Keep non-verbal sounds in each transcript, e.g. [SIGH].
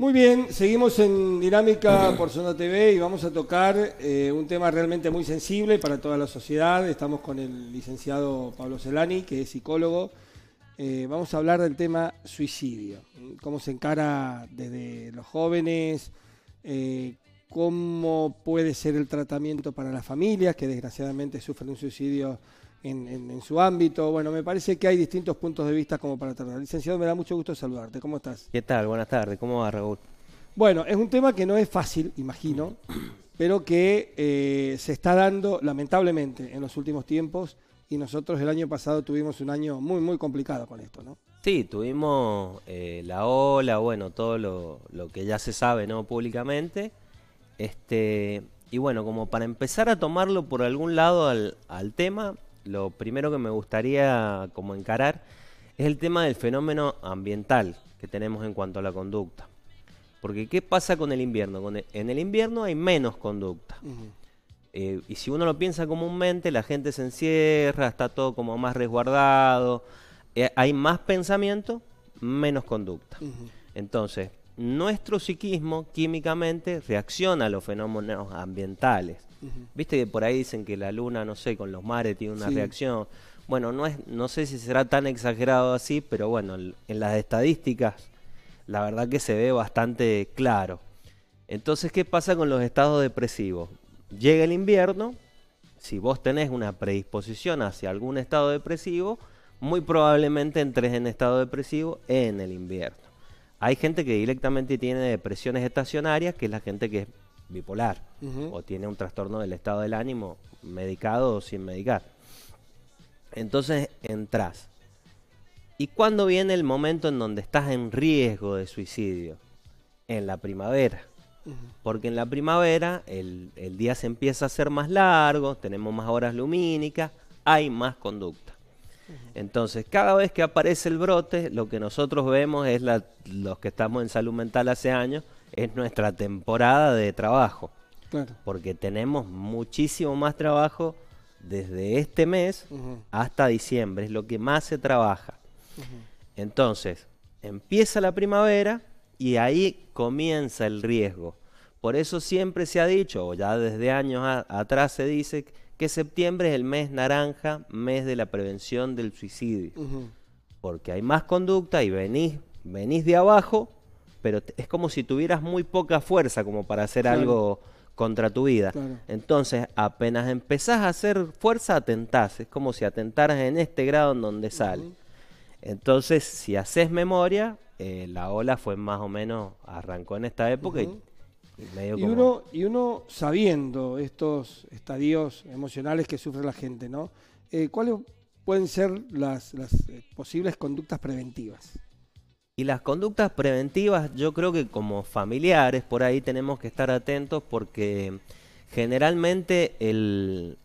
Muy bien, seguimos en Dinámica por Zona TV y vamos a tocar eh, un tema realmente muy sensible para toda la sociedad. Estamos con el licenciado Pablo Celani, que es psicólogo. Eh, vamos a hablar del tema suicidio, cómo se encara desde los jóvenes, eh, cómo puede ser el tratamiento para las familias que desgraciadamente sufren un suicidio en, su ámbito. Bueno, me parece que hay distintos puntos de vista como para tratar. Licenciado, me da mucho gusto saludarte. ¿Cómo estás? ¿Qué tal? Buenas tardes. ¿Cómo va, Raúl? Bueno, es un tema que no es fácil, imagino, [CLEARS THROAT] pero que eh, se está dando lamentablemente en los últimos tiempos y nosotros el año pasado tuvimos un año muy, muy complicado con esto, ¿no? Sí, tuvimos eh, la ola, bueno, todo lo, que ya se sabe, ¿no? Públicamente. Este, y bueno, como para empezar a tomarlo por algún lado al, al tema, lo primero que me gustaría como encarar es el tema del fenómeno ambiental que tenemos en cuanto a la conducta. Porque ¿qué pasa con el invierno? E, en el invierno hay menos conducta. Eh, y si uno lo piensa comúnmente, la gente se encierra, está todo como más resguardado, eh, hay más pensamiento, menos conducta. Entonces, nuestro psiquismo químicamente reacciona a los fenómenos ambientales. Viste que por ahí dicen que la luna, no sé, con los mares tiene una reacción. Bueno, no, es, no sé si será tan exagerado así, pero bueno, en las estadísticas la verdad que se ve bastante claro. Entonces, ¿qué pasa con los estados depresivos? Llega el invierno, si vos tenés una predisposición hacia algún estado depresivo, muy probablemente entres en estado depresivo en el invierno. Hay gente que directamente tiene depresiones estacionarias, que es la gente que es bipolar o tiene un trastorno del estado del ánimo, medicado o sin medicar. Entonces entras. ¿Y cuándo viene el momento en donde estás en riesgo de suicidio? En la primavera. Porque en la primavera el, el día se empieza a hacer más largo, tenemos más horas lumínicas, hay más conducta. Entonces, cada vez que aparece el brote, lo que nosotros vemos es la, los que estamos en salud mental hace años, es nuestra temporada de trabajo. Porque tenemos muchísimo más trabajo desde este mes hasta diciembre, es lo que más se trabaja. Entonces, empieza la primavera y ahí comienza el riesgo. Por eso siempre se ha dicho, o ya desde años atrás se dice, que septiembre es el mes naranja, mes de la prevención del suicidio. Porque hay más conducta y venís, venís de abajo, pero es como si tuvieras muy poca fuerza como para hacer algo contra tu vida. Entonces, apenas empezás a hacer fuerza, atentás. Es como si atentaras en este grado en donde sale. Entonces, si haces memoria, eh, la ola fue más o menos, arrancó en esta época y y, uno, y uno sabiendo estos estadios emocionales que sufre la gente, ¿no? Eh, ¿Cuáles pueden ser las, eh, posibles conductas preventivas? Y las conductas preventivas, yo creo que como familiares por ahí tenemos que estar atentos porque generalmente el,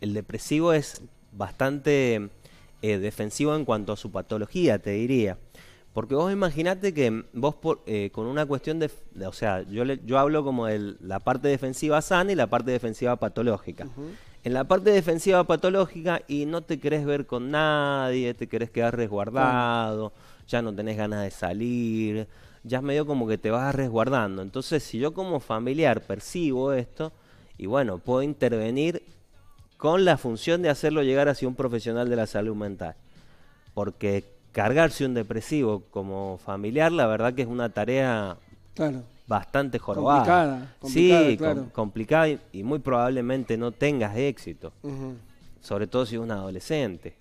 depresivo es bastante eh, defensivo en cuanto a su patología, te diría. Porque vos imaginate que vos eh, con una cuestión de, o sea, yo, yo hablo como de la parte defensiva sana y la parte defensiva patológica. En la parte defensiva patológica y no te querés ver con nadie, te querés quedar resguardado, ya no tenés ganas de salir, ya es medio como que te vas resguardando. Entonces, si yo como familiar percibo esto, y bueno, puedo intervenir con la función de hacerlo llegar hacia un profesional de la salud mental. Porque cargarse un depresivo como familiar, la verdad que es una tarea bastante jorobada. Complicada, sí, complicada y, muy probablemente no tengas éxito, sobre todo si es un adolescente.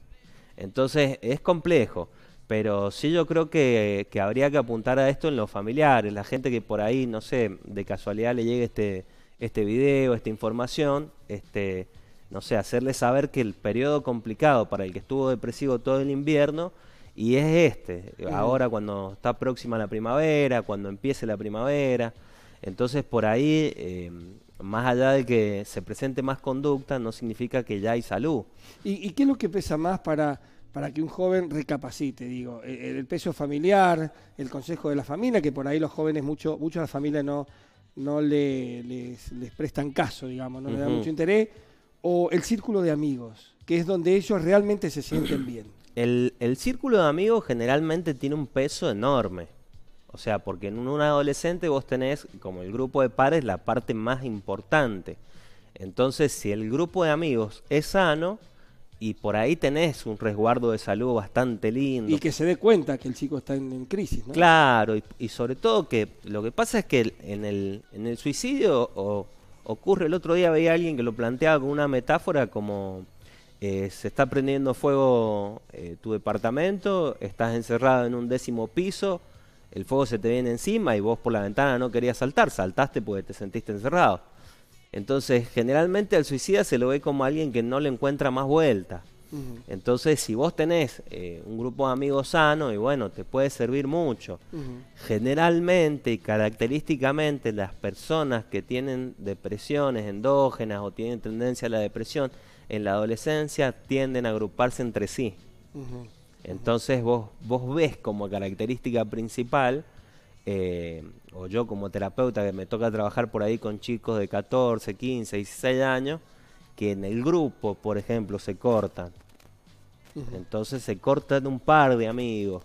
Entonces es complejo, pero sí yo creo que, que, habría que apuntar a esto en los familiares, la gente que por ahí, no sé, de casualidad le llegue este, este video, esta información, este, no sé, hacerle saber que el periodo complicado para el que estuvo depresivo todo el invierno, y es este, ahora cuando está próxima la primavera, cuando empiece la primavera. Entonces por ahí, em, más allá de que se presente más conducta, no significa que ya hay salud. ¿Y, qué es lo que pesa más para, para que un joven recapacite? Digo, eh, eh, el, peso familiar, el consejo de la familia, que por ahí los jóvenes, mucho, muchas a la no, no les, prestan caso, digamos, no les le dan mucho interés, o el círculo de amigos, que es donde ellos realmente se sienten bien el, círculo de amigos generalmente tiene un peso enorme. O sea, porque en un adolescente vos tenés, como el grupo de pares, la parte más importante. Entonces, si el grupo de amigos es sano, y por ahí tenés un resguardo de salud bastante lindo. Y que se dé cuenta que el chico está en, crisis, ¿no? Claro, y, sobre todo que lo que pasa es que en el, en el suicidio o, ocurre, el otro día veía a alguien que lo planteaba con una metáfora como eh, se está prendiendo fuego eh, tu departamento, estás encerrado en un décimo piso, el fuego se te viene encima y vos por la ventana no querías saltar, saltaste porque te sentiste encerrado. Entonces, generalmente al suicida se lo ve como alguien que no le encuentra más vuelta. Entonces, si vos tenés eh, un grupo de amigos sano, y bueno, te puede servir mucho. Generalmente y característicamente, las personas que tienen depresiones endógenas o tienen tendencia a la depresión en la adolescencia tienden a agruparse entre sí. Entonces vos, vos ves como característica principal, eh, o yo como terapeuta que me toca trabajar por ahí con chicos de 14, 15, 16 años, que en el grupo, por ejemplo, se cortan. Entonces se cortan un par de amigos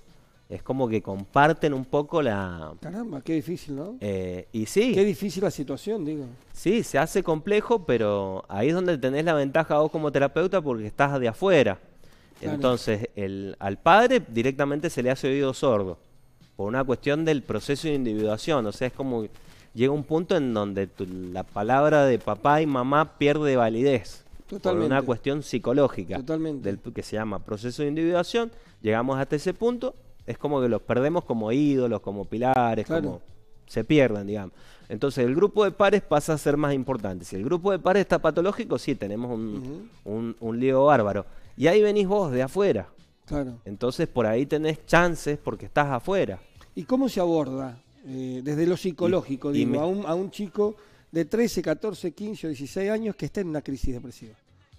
es como que comparten un poco la... Caramba, qué difícil, ¿no? Eh, y sí. Qué difícil la situación, digo. Sí, se hace complejo, pero ahí es donde tenés la ventaja vos como terapeuta porque estás de afuera. Entonces, al padre directamente se le hace oído sordo, por una cuestión del proceso de individuación. O sea, es como llega un punto en donde la palabra de papá y mamá pierde validez. Totalmente. Por una cuestión psicológica. Totalmente. Del, que se llama proceso de individuación. Llegamos hasta ese punto es como que los perdemos como ídolos, como pilares, como se pierden, digamos. Entonces el grupo de pares pasa a ser más importante. Si el grupo de pares está patológico, sí, tenemos un, un, lío bárbaro. Y ahí venís vos de afuera. Claro. Entonces por ahí tenés chances porque estás afuera. ¿Y cómo se aborda? Eh, desde lo psicológico, digo, a, un, a un chico de 13, 14, 15 o 16 años que está en una crisis depresiva.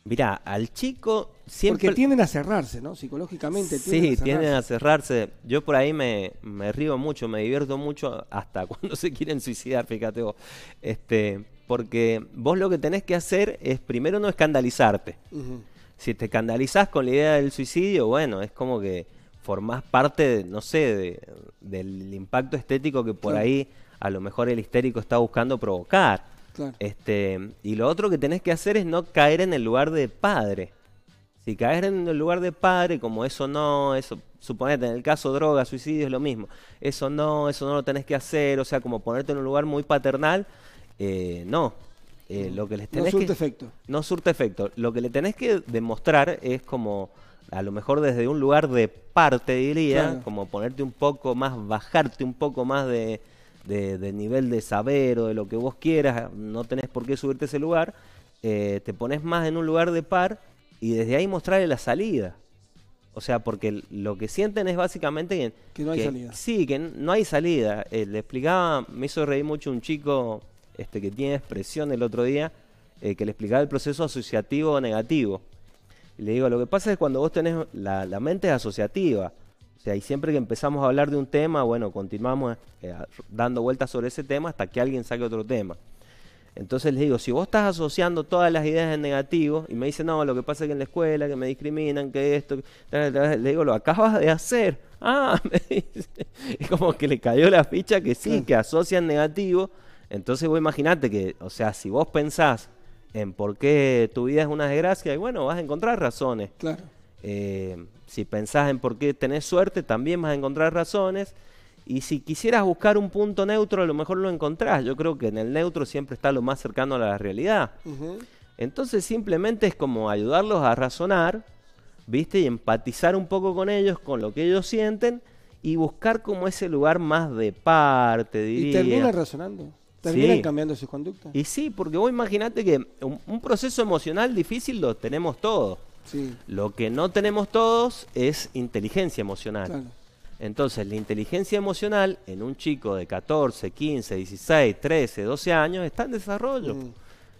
Mirá, al chico siempre... Porque tienden a cerrarse, ¿no? Psicológicamente. Tienden sí, a cerrarse. tienden a cerrarse. Yo por ahí me, me, río mucho, me divierto mucho hasta [LAUGHS] cuando se quieren suicidar, fíjate vos. Este, porque vos lo que tenés que hacer es primero no escandalizarte. Si te escandalizás con la idea del suicidio, bueno, es como que formás parte, no sé, del impacto estético que por ahí a lo mejor el histérico está buscando provocar. Este, y lo otro que tenés que hacer es no caer en el lugar de padre. Si caer en el lugar de padre, como eso no, eso, suponete, en el caso droga, suicidio es lo mismo. Eso no, eso no lo tenés que hacer, o sea, como ponerte en un lugar muy paternal, eh, eh, no. lo que no surte efecto. No surte efecto. Lo que le tenés que demostrar es como, a lo mejor desde un lugar de parte, diría, como ponerte un poco más, bajarte un poco más de, de, nivel de saber o de lo que vos quieras, no tenés por qué subirte a ese lugar, eh, te pones más en un lugar de par y desde ahí mostrarle la salida. O sea, porque lo que sienten es básicamente que... no hay salida. Sí, que no hay salida. Eh, le explicaba, me hizo reír mucho un chico este, que tiene expresión el otro día, eh, que le explicaba el proceso asociativo negativo. le digo, lo que pasa es cuando vos tenés, la, la mente es asociativa. O sea, y siempre que empezamos a hablar de un tema, bueno, continuamos eh, dando vueltas sobre ese tema hasta que alguien saque otro tema. Entonces le digo, si vos estás asociando todas las ideas en negativo y me dicen, no, lo que pasa es que en la escuela, que me discriminan, que esto, le digo, lo acabas de hacer. [LAUGHS] Ah, me dice. Es como que le cayó la ficha que sí, que asocian negativo. Entonces vos imaginate que, o sea, si vos pensás en por qué tu vida es una desgracia, y bueno, vas a encontrar razones. Claro. Eh, si pensás en por qué tenés suerte, también vas a encontrar razones. Y si quisieras buscar un punto neutro, a lo mejor lo encontrás. Yo creo que en el neutro siempre está lo más cercano a la realidad. Entonces simplemente es como ayudarlos a razonar, ¿viste? Y empatizar un poco con ellos, con lo que ellos sienten, y buscar como ese lugar más de parte, diría. Y terminan razonando. Terminan cambiando sus conductas. Y sí, porque vos imaginate que un proceso emocional difícil lo tenemos todos. Lo que no tenemos todos es inteligencia emocional. Entonces, la inteligencia emocional en un chico de 14, 15, 16, 13, 12 años está en desarrollo. Mm.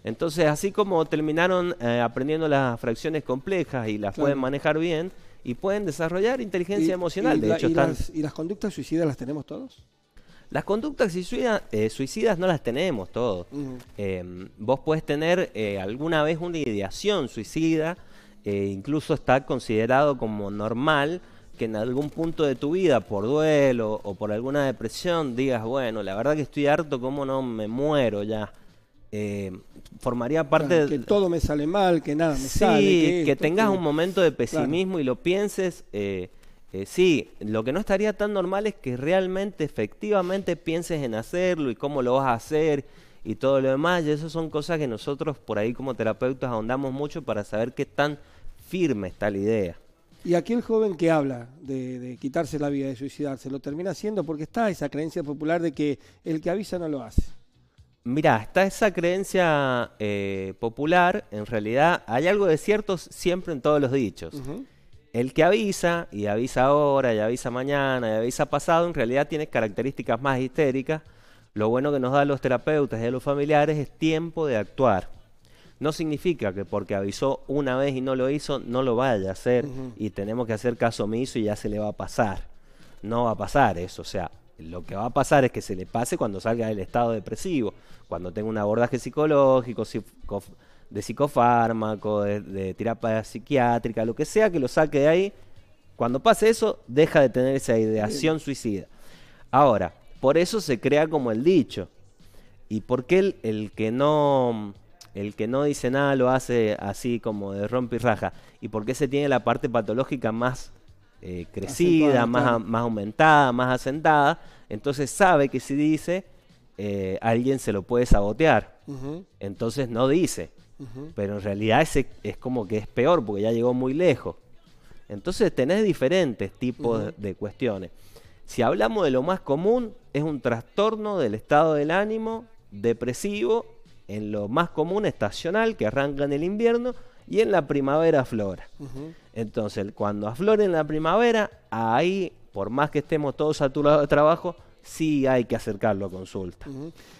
Entonces, así como terminaron eh, aprendiendo las fracciones complejas y las pueden manejar bien, y pueden desarrollar inteligencia emocional. Y de hecho, y las, conductas suicidas las tenemos todos? Las conductas eh, suicidas, no las tenemos todos. Em, vos puedes tener eh, alguna vez una ideación suicida eh, incluso está considerado como normal que en algún punto de tu vida, por duelo o por alguna depresión, digas, bueno, la verdad que estoy harto, ¿cómo no me muero ya? Eh, formaría parte de... que todo me sale mal, que nada me sale. Que, que tengas un momento de pesimismo y lo pienses. Eh, sí, lo que no estaría tan normal es que realmente, efectivamente, pienses en hacerlo y cómo lo vas a hacer y todo lo demás. Y eso son cosas que nosotros por ahí como terapeutas ahondamos mucho para saber qué tan firme está la idea. Y aquel joven que habla de, quitarse la vida, de suicidarse, lo termina haciendo porque está esa creencia popular de que el que avisa no lo hace. Mirá, está esa creencia eh, popular, en realidad hay algo de cierto siempre en todos los dichos. El que avisa, y avisa ahora, y avisa mañana, y avisa pasado, en realidad tiene características más histéricas. Lo bueno que nos dan los terapeutas y a los familiares es tiempo de actuar no significa que porque avisó una vez y no lo hizo, no lo vaya a hacer y tenemos que hacer caso omiso y ya se le va a pasar. No va a pasar eso, o sea, lo que va a pasar es que se le pase cuando salga del estado depresivo, cuando tenga un abordaje psicológico, de psicofármaco, de, tirapa terapia psiquiátrica, lo que sea que lo saque de ahí, cuando pase eso, deja de tener esa ideación suicida. Ahora, por eso se crea como el dicho. ¿Y por qué el que no el que no dice nada lo hace así como de rompe y raja. ¿Y porque se tiene la parte patológica más eh, crecida, más, más aumentada, más asentada? Entonces sabe que si dice, eh, alguien se lo puede sabotear. Entonces no dice. Pero en realidad ese es como que es peor porque ya llegó muy lejos. Entonces tenés diferentes tipos de cuestiones. Si hablamos de lo más común, es un trastorno del estado del ánimo depresivo en lo más común estacional, que arranca en el invierno, y en la primavera aflora. Entonces, cuando aflora en la primavera, ahí, por más que estemos todos saturados de trabajo, sí hay que acercarlo a consulta.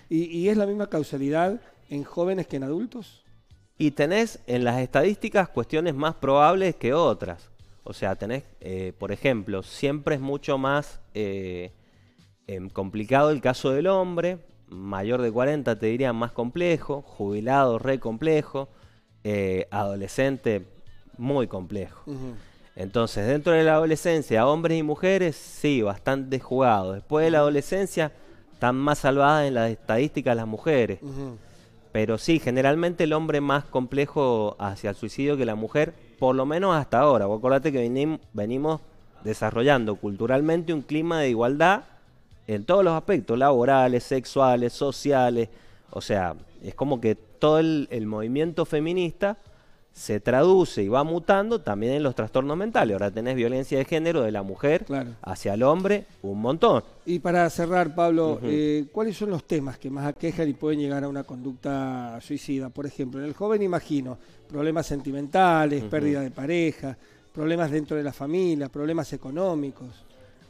¿Y, es la misma causalidad en jóvenes que en adultos? Y tenés en las estadísticas cuestiones más probables que otras. O sea, tenés, eh, por ejemplo, siempre es mucho más eh, em, complicado el caso del hombre, mayor de 40 te diría más complejo, jubilado re complejo, eh, adolescente muy complejo. Entonces, dentro de la adolescencia, hombres y mujeres, sí, bastante jugado Después de la adolescencia, están más salvadas en las estadísticas las mujeres. Pero sí, generalmente el hombre más complejo hacia el suicidio que la mujer, por lo menos hasta ahora. Vos acordate que venimos desarrollando culturalmente un clima de igualdad en todos los aspectos, laborales, sexuales, sociales. O sea, es como que todo el, movimiento feminista se traduce y va mutando también en los trastornos mentales. Ahora tenés violencia de género de la mujer hacia el hombre, un montón. Y para cerrar, Pablo, eh, ¿cuáles son los temas que más aquejan y pueden llegar a una conducta suicida? Por ejemplo, en el joven imagino problemas sentimentales, pérdida de pareja, problemas dentro de la familia, problemas económicos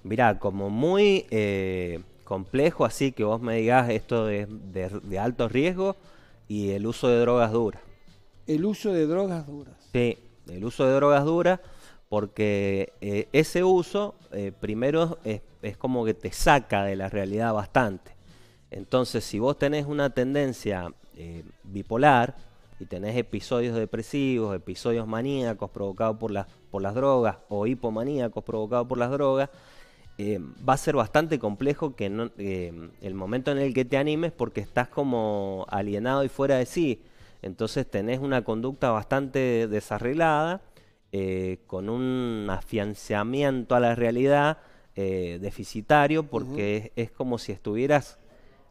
mirá, como muy eh, complejo, así que vos me digas esto de, de, de, alto riesgo y el uso de drogas duras. El uso de drogas duras. Sí, el uso de drogas duras, porque eh, ese uso eh, primero es, como que te saca de la realidad bastante. Entonces, si vos tenés una tendencia bipolar y tenés episodios depresivos, episodios maníacos provocados por las drogas o hipomaníacos provocados por las drogas, eh, va a ser bastante complejo que eh, el momento en el que te animes porque estás como alienado y fuera de sí. Entonces tenés una conducta bastante desarreglada, eh, con un afianzamiento a la realidad deficitario, porque es, como si estuvieras,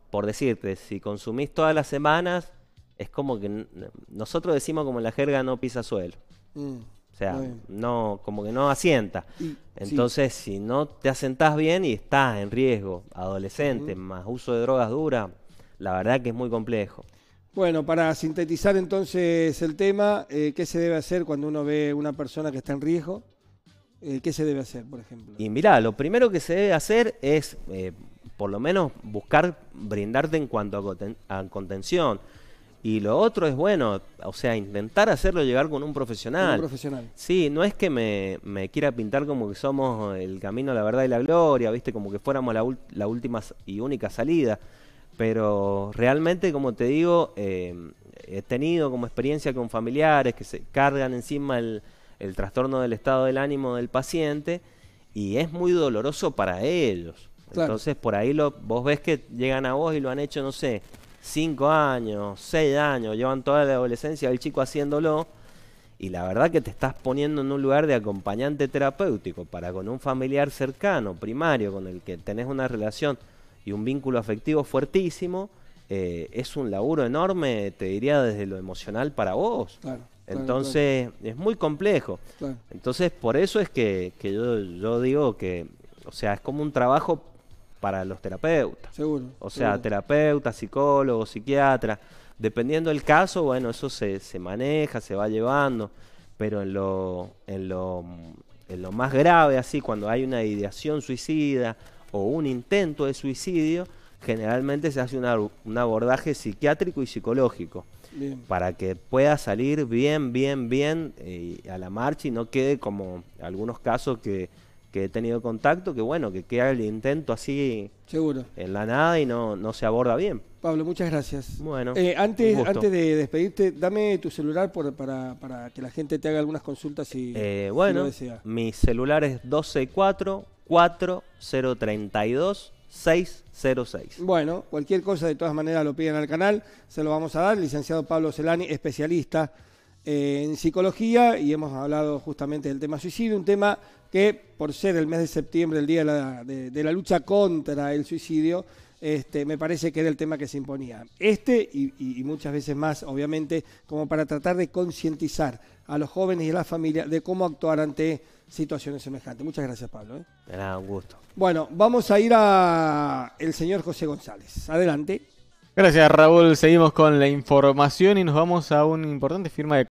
por decirte, si consumís todas las semanas, es como que nosotros decimos como en la jerga no pisa suelo. Mm. O sea, no, como que no asienta. Entonces, si no te asentás bien y estás en riesgo, adolescente, más uso de drogas duras, la verdad que es muy complejo. Bueno, para sintetizar entonces el tema, eh, ¿qué se debe hacer cuando uno ve una persona que está en riesgo? Eh, ¿Qué se debe hacer, por ejemplo? Y mirá, lo primero que se debe hacer es, eh, por lo menos, buscar brindarte en cuanto a contención. Y lo otro es bueno, o sea, intentar hacerlo llegar con un profesional. Un profesional. Sí, no es que me, quiera pintar como que somos el camino, a la verdad y la gloria, viste, como que fuéramos la, última y única salida. Pero realmente, como te digo, eh, he tenido como experiencia con familiares que se cargan encima el, trastorno del estado del ánimo del paciente y es muy doloroso para ellos. Entonces, por ahí lo, vos ves que llegan a vos y lo han hecho, no sé, cinco años, seis años, llevan toda la adolescencia del chico haciéndolo. Y la verdad que te estás poniendo en un lugar de acompañante terapéutico para con un familiar cercano, primario, con el que tenés una relación y un vínculo afectivo fuertísimo. Eh, es un laburo enorme, te diría, desde lo emocional para vos. Entonces, es muy complejo. Entonces, por eso es que, yo, yo digo que, o sea, es como un trabajo para los terapeutas. O sea, terapeuta, psicólogo, psiquiatra, Dependiendo del caso, bueno, eso se, se maneja, se va llevando. Pero en lo, en lo, en lo más grave, así, cuando hay una ideación suicida o un intento de suicidio, generalmente se hace un abordaje psiquiátrico y psicológico. Para que pueda salir bien, bien, bien eh, a la marcha y no quede como algunos casos que que he tenido contacto, que bueno, que queda el intento así en la nada y no, no se aborda bien. Pablo, muchas gracias. Bueno, eh, antes, antes de despedirte, dame tu celular para, que la gente te haga algunas consultas y eh, bueno, lo desea. Mi celular es 124 4032 606. Bueno, cualquier cosa de todas maneras lo piden al canal, se lo vamos a dar. Licenciado Pablo Celani, especialista eh, en psicología, y hemos hablado justamente del tema suicidio, un tema que por ser el mes de septiembre, el día de la, lucha contra el suicidio, este, me parece que era el tema que se imponía. Este y, muchas veces más, obviamente, como para tratar de concientizar a los jóvenes y a la familia de cómo actuar ante situaciones semejantes. Muchas gracias, Pablo. ¿eh? De un gusto. Bueno, vamos a ir a el señor José González. Adelante. Gracias, Raúl. Seguimos con la información y nos vamos a una importante firma de